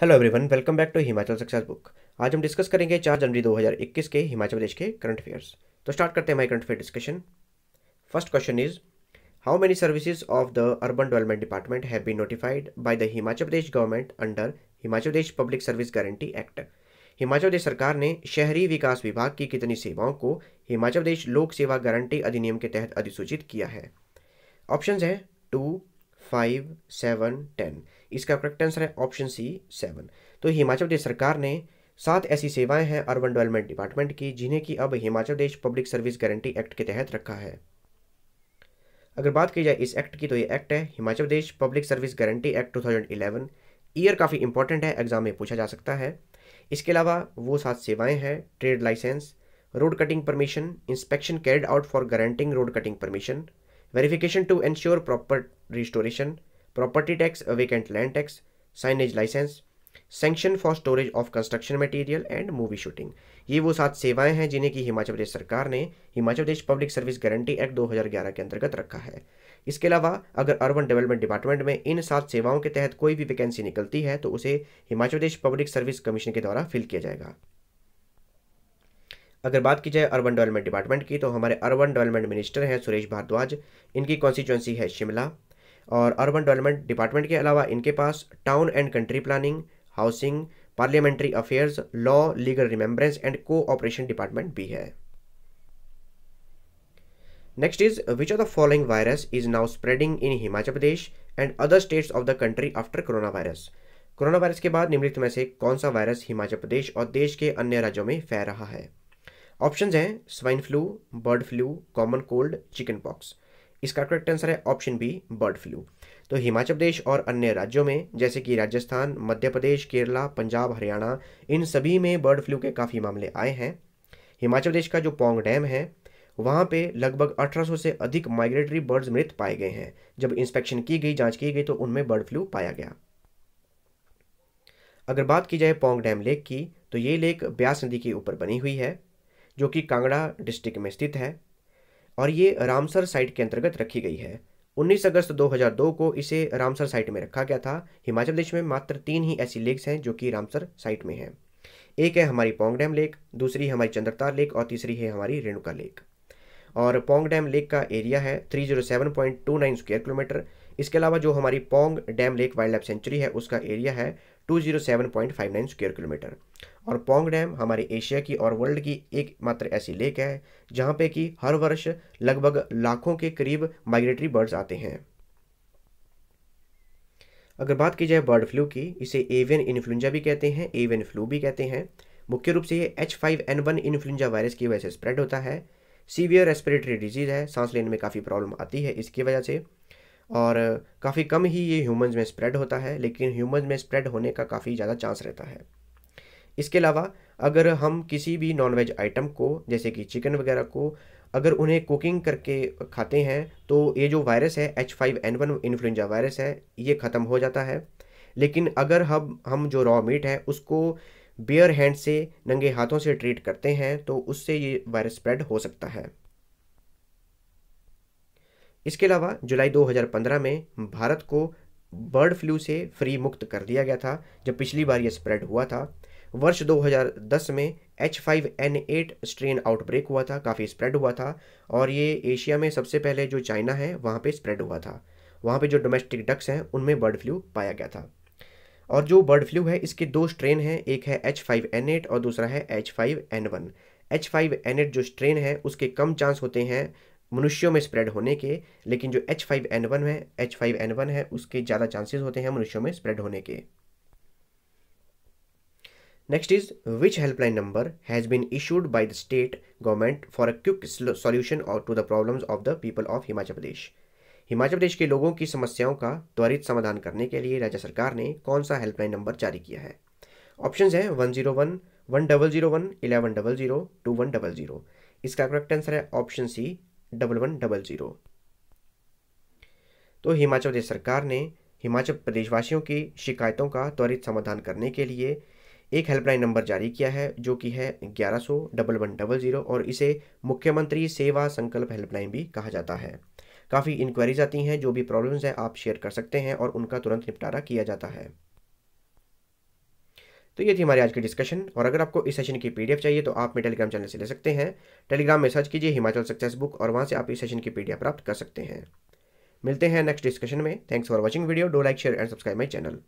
hello everyone welcome back to Himachal success book आज हम discuss करेंगे चार जनवरी 2021 के हिमाचल प्रदेश के करंट अफेयर्स तो स्टार्ट करते हैं my current affair discussion first question is how many services of the urban development department have been notified by the Himachal Pradesh government under Himachal Pradesh public service guarantee act Himachal Pradesh सरकार ने शहरी विकास विभाग की कितनी सेवाओं को हिमाचल प्रदेश लोक सेवा गारंटी अधिनियम के तहत अधिसूचित किया है ऑप्शन है टू फाइव सेवन टेन इसका करेक्ट आंसर है ऑप्शन सी सेवन तो हिमाचल प्रदेश सरकार ने सात ऐसी सेवाएं हैं अर्बन डेवलपमेंट डिपार्टमेंट की जिन्हें की अब Himachal Pradesh public service guarantee act के तहत रखा है अगर बात की जाए इस एक्ट की तो ये एक्ट है Himachal Pradesh public service guarantee act 2011 year काफ़ी इंपॉर्टेंट है एग्जाम में पूछा जा सकता है इसके अलावा वो सात सेवाएं हैं trade licence road cutting permission inspection carried out for guaranteeing road cutting permission verification to ensure proper restoration property tax vacant land tax signage licence sanction for storage of construction material and movie shooting ये वो सात सेवाएं हैं जिन्हें कि हिमाचल प्रदेश सरकार ने Himachal Pradesh public service guarantee act 2011 के अंतर्गत रखा है इसके अलावा अगर अर्बन डेवलपमेंट डिपार्टमेंट में इन सात सेवाओं के तहत कोई भी वैकेंसी निकलती है तो उसे Himachal Pradesh public service commission के द्वारा फिल किया जाएगा अगर बात की जाए अर्बन डेवलपमेंट डिपार्टमेंट की तो हमारे अर्बन डेवलपमेंट मिनिस्टर हैं सुरेश भारद्वाज इनकी कॉन्स्टिट्युएंसी है शिमला और अर्बन डेवलपमेंट डिपार्टमेंट के अलावा इनके पास town and country planning housing parliamentary affairs law legal remembrance and cooperation department भी है next is which of the following virus is now spreading in Himachal Pradesh and other states of the country after corona virus corona virus के बाद निम्नलिखित में से कौन सा virus Himachal प्रदेश और देश के अन्य राज्यों में फैल रहा है ऑप्शन हैं swine flu bird flu common cold chicken pox इसका करेक्ट आंसर है ऑप्शन बी बर्ड फ्लू तो हिमाचल प्रदेश और अन्य राज्यों में जैसे कि राजस्थान मध्य प्रदेश केरला पंजाब हरियाणा इन सभी में बर्ड फ्लू के काफ़ी मामले आए हैं हिमाचल प्रदेश का जो पोंग डैम है वहाँ पे लगभग 1800 से अधिक माइग्रेटरी बर्ड्स मृत पाए गए हैं जब इंस्पेक्शन की गई जांच की गई तो उनमें बर्ड फ्लू पाया गया अगर बात की जाए पोंग डैम लेक की तो ये लेक ब्यास नदी के ऊपर बनी हुई है जो कि कांगड़ा डिस्ट्रिक्ट में स्थित है और ये रामसर साइट के अंतर्गत रखी गई है 19 अगस्त 2002 को इसे रामसर साइट में रखा गया था हिमाचल प्रदेश में मात्र तीन ही ऐसी लेक्स हैं जो कि रामसर साइट में हैं एक है हमारी पोंग डैम लेक दूसरी हमारी चंद्रतार लेक और तीसरी है हमारी रेणुका लेक और पोंग डैम लेक का एरिया है 307.29 स्क्वायर किलोमीटर इसके अलावा जो हमारी Pong dam lake wildlife sanctuary है उसका एरिया है 207.59 स्क्वायर किलोमीटर और पोंग डैम हमारे एशिया की और वर्ल्ड की एकमात्र ऐसी लेक है जहाँ पे कि हर वर्ष लगभग लाखों के करीब माइग्रेटरी बर्ड्स आते हैं अगर बात की जाए बर्ड फ्लू की इसे एवियन इन्फ्लुंजा भी कहते हैं एवियन फ्लू भी कहते हैं मुख्य रूप से ये H five N one influenza virus की वजह से स्प्रेड होता है सीवियर रेस्पिरेटरी डिजीज़ है सांस लेने में काफ़ी प्रॉब्लम आती है इसकी वजह से और काफ़ी कम ही ये ह्यूमंस में स्प्रेड होता है लेकिन ह्यूमंस में स्प्रेड होने का काफ़ी ज़्यादा चांस रहता है इसके अलावा अगर हम किसी भी नॉनवेज आइटम को जैसे कि चिकन वगैरह को अगर उन्हें कुकिंग करके खाते हैं तो ये जो वायरस है H five N one influenza virus है ये ख़त्म हो जाता है लेकिन अगर हम हम जो रॉ मीट है उसको बेयर हैंड से नंगे हाथों से ट्रीट करते हैं तो उससे ये वायरस स्प्रेड हो सकता है इसके अलावा जुलाई 2015 में भारत को बर्ड फ्लू से फ्री मुक्त कर दिया गया था जब पिछली बार ये स्प्रेड हुआ था वर्ष 2010 में H5N8 स्ट्रेन आउटब्रेक हुआ था काफ़ी स्प्रेड हुआ था और ये एशिया में सबसे पहले जो चाइना है वहाँ पे स्प्रेड हुआ था वहाँ पे जो डोमेस्टिक डक्स हैं उनमें बर्ड फ्लू पाया गया था और जो बर्ड फ्लू है इसके दो स्ट्रेन हैं एक है H5N8 और दूसरा है H5N1 H5N8 जो स्ट्रेन है उसके कम चांस होते हैं मनुष्यों में स्प्रेड होने के लेकिन जो H5N1 है H5N1 है उसके ज़्यादा चांसेस होते हैं मनुष्यों में स्प्रेड होने के next is which helpline number has been issued by the state government for a quick solution to the the of the people of Himachal Pradesh Himachal Pradesh के लोगों की समस्याओं का त्वरित समाधान करने के लिए राज्य सरकार ने कौन सा हेल्पलाइन नंबर जारी किया है ऑप्शन है one zero one one double zero one eleven double zero two one double zero इसका करेक्ट आंसर है option C double one double zero तो हिमाचल प्रदेश सरकार ने हिमाचल प्रदेशवासियों की शिकायतों का त्वरित समाधान करने के लिए एक हेल्पलाइन नंबर जारी किया है जो कि है ग्यारह सौ डबल वन डबल ज़ीरो और इसे मुख्यमंत्री सेवा संकल्प हेल्पलाइन भी कहा जाता है काफ़ी इंक्वायरीज आती हैं जो भी प्रॉब्लम्स हैं आप शेयर कर सकते हैं और उनका तुरंत निपटारा किया जाता है तो ये थी हमारी आज की डिस्कशन और अगर आपको इस सेशन की पीडीएफ चाहिए तो आप मेरे टेलीग्राम चैनल से ले सकते हैं टेलीग्राम में सर्च कीजिए हिमाचल सक्सेस बुक और वहाँ से आप इस सेशन की पीडीएफ प्राप्त कर सकते हैं मिलते हैं नेक्स्ट डिस्कशन में thanks for watching video do like share and subscribe my channel